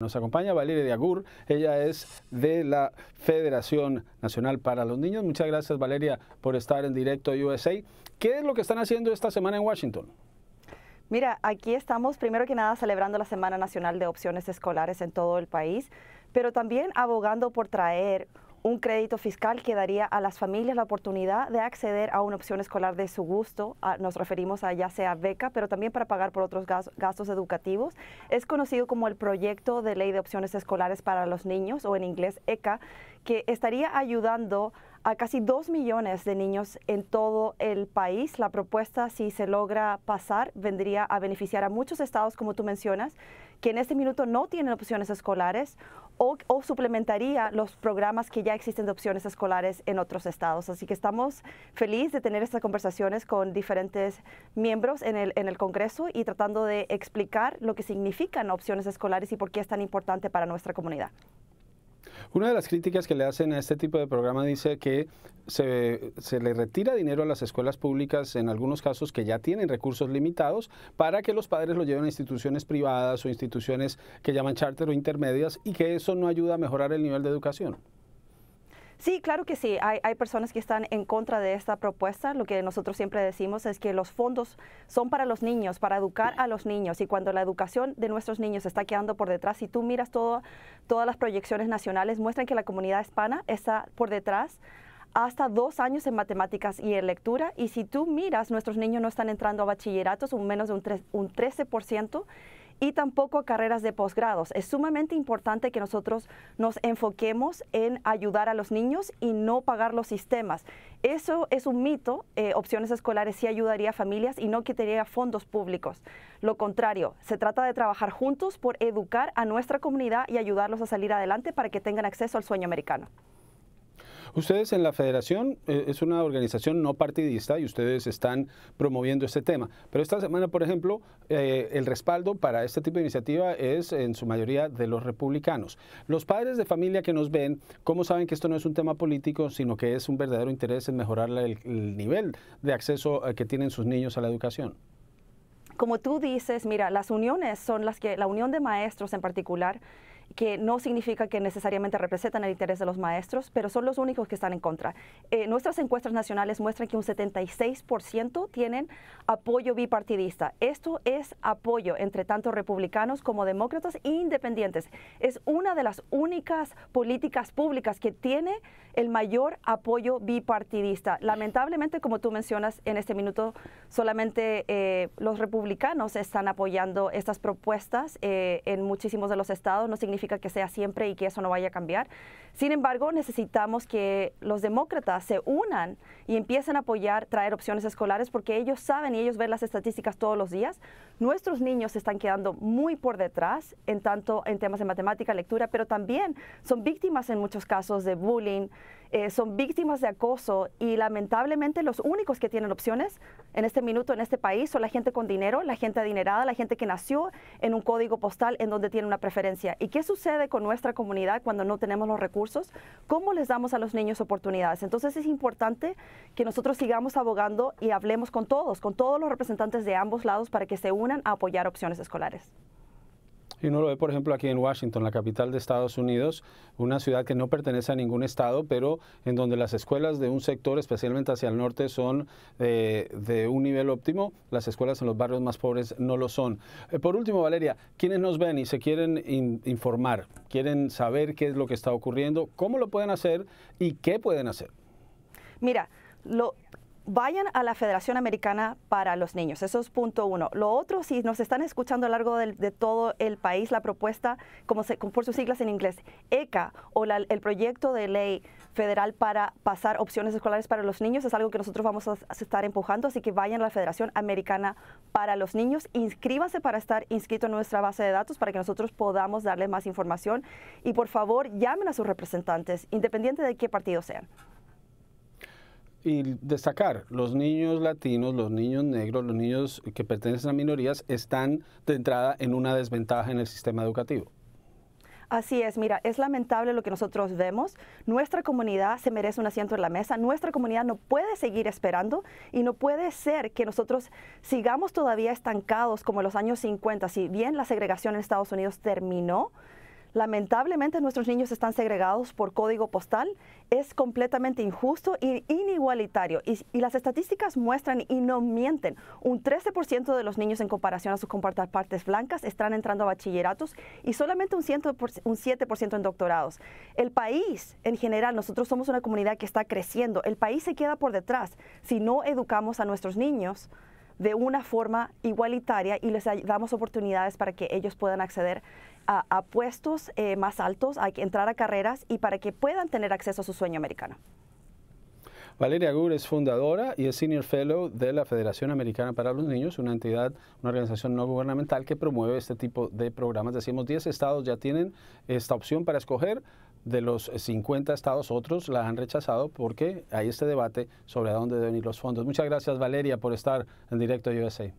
Nos acompaña Valeria Diagur, ella es de la Federación Nacional para los Niños. Muchas gracias Valeria por estar en directo USA. ¿Qué es lo que están haciendo esta semana en Washington? Mira, aquí estamos primero que nada celebrando la Semana Nacional de Opciones Escolares en todo el país, pero también abogando por traer un crédito fiscal que daría a las familias la oportunidad de acceder a una opción escolar de su gusto, ah, nos referimos a ya sea beca, pero también para pagar por otros gastos educativos. Es conocido como el proyecto de ley de opciones escolares para los niños, o en inglés ECA, que estaría ayudando a casi dos millones de niños en todo el país. La propuesta, si se logra pasar, vendría a beneficiar a muchos estados, como tú mencionas, que en este minuto no tienen opciones escolares o, suplementaría los programas que ya existen de opciones escolares en otros estados. Así que estamos felices de tener estas conversaciones con diferentes miembros en el Congreso y tratando de explicar lo que significan opciones escolares y por qué es tan importante para nuestra comunidad. Una de las críticas que le hacen a este tipo de programa dice que se, le retira dinero a las escuelas públicas en algunos casos que ya tienen recursos limitados para que los padres lo lleven a instituciones privadas o instituciones que llaman charter o intermedias y que eso no ayuda a mejorar el nivel de educación. Sí, claro que sí. Hay, hay, personas que están en contra de esta propuesta. Lo que nosotros siempre decimos es que los fondos son para los niños, para educar a los niños. Y cuando la educación de nuestros niños está quedando por detrás, si tú miras todas las proyecciones nacionales, muestran que la comunidad hispana está por detrás hasta dos años en matemáticas y en lectura. Y si tú miras, nuestros niños no están entrando a bachilleratos, un menos de un, un 13% y tampoco a carreras de posgrados. Es sumamente importante que nosotros nos enfoquemos en ayudar a los niños y no pagar los sistemas. Eso es un mito. Eh, opciones escolares sí ayudaría a familias y no quitaría fondos públicos. Lo contrario, se trata de trabajar juntos por educar a nuestra comunidad y ayudarlos a salir adelante para que tengan acceso al sueño americano. Ustedes en la federación eh, es una organización no partidista y ustedes están promoviendo este tema. Pero esta semana, por ejemplo, eh, el respaldo para este tipo de iniciativa es en su mayoría de los republicanos. Los padres de familia que nos ven, ¿cómo saben que esto no es un tema político, sino que es un verdadero interés en mejorar el nivel de acceso eh, que tienen sus niños a la educación? Como tú dices, mira, las uniones son las que, la unión de maestros en particular, que no significa que necesariamente representan el interés de los maestros, pero son los únicos que están en contra. Eh, nuestras encuestas nacionales muestran que un 76% tienen apoyo bipartidista. Esto es apoyo entre tanto republicanos como demócratas e independientes. Es una de las únicas políticas públicas que tiene el mayor apoyo bipartidista. Lamentablemente, como tú mencionas, en este minuto solamente eh, los republicanos están apoyando estas propuestas eh, en muchísimos de los estados. No significa que sea siempre y que eso no vaya a cambiar. Sin embargo, necesitamos que los demócratas se unan y empiecen a apoyar traer opciones escolares porque ellos saben y ellos ven las estadísticas todos los días. Nuestros niños se están quedando muy por detrás en tanto en temas de matemática, lectura, pero también son víctimas en muchos casos de bullying, eh, son víctimas de acoso y lamentablemente los únicos que tienen opciones en este minuto en este país son la gente con dinero, la gente adinerada, la gente que nació en un código postal en donde tiene una preferencia. ¿Y qué sucede con nuestra comunidad cuando no tenemos los recursos? ¿Cómo les damos a los niños oportunidades? Entonces es importante que nosotros sigamos abogando y hablemos con todos, con todos los representantes de ambos lados para que se unan a apoyar opciones escolares. Y uno lo ve, por ejemplo, aquí en Washington, la capital de Estados Unidos, una ciudad que no pertenece a ningún estado, pero en donde las escuelas de un sector, especialmente hacia el norte, son eh, de un nivel óptimo, las escuelas en los barrios más pobres no lo son. Eh, por último, Valeria, quienes nos ven y se quieren informar, quieren saber qué es lo que está ocurriendo, cómo lo pueden hacer y qué pueden hacer. Mira, lo vayan a la Federación Americana para los Niños. Eso es punto uno. Lo otro, si nos están escuchando a lo largo de, todo el país, la propuesta, como se, por sus siglas en inglés, ECA o el proyecto de ley federal para pasar opciones escolares para los niños es algo que nosotros vamos a estar empujando, así que vayan a la Federación Americana para los Niños, Inscríbanse para estar inscrito en nuestra base de datos para que nosotros podamos darles más información y por favor llamen a sus representantes, independiente de qué partido sean y destacar, los niños latinos, los niños negros, los niños que pertenecen a minorías están de entrada en una desventaja en el sistema educativo. Así es, mira, es lamentable lo que nosotros vemos. Nuestra comunidad se merece un asiento en la mesa. Nuestra comunidad no puede seguir esperando y no puede ser que nosotros sigamos todavía estancados como en los años 50. Si bien la segregación en Estados Unidos terminó, Lamentablemente nuestros niños están segregados por código postal. Es completamente injusto e inigualitario. Y, las estadísticas muestran y no mienten. Un 13% de los niños en comparación a sus partes blancas están entrando a bachilleratos y solamente un, un 7% en doctorados. El país, en general, nosotros somos una comunidad que está creciendo. El país se queda por detrás. Si no educamos a nuestros niños, de una forma igualitaria y les damos oportunidades para que ellos puedan acceder a, puestos eh, más altos, a entrar a carreras y para que puedan tener acceso a su sueño americano. Valeria Gur es fundadora y es Senior Fellow de la Federación Americana para los Niños, una entidad, una organización no gubernamental que promueve este tipo de programas. Decimos, 10 estados ya tienen esta opción para escoger de los 50 estados, otros la han rechazado porque hay este debate sobre a dónde deben ir los fondos. Muchas gracias, Valeria, por estar en directo USA.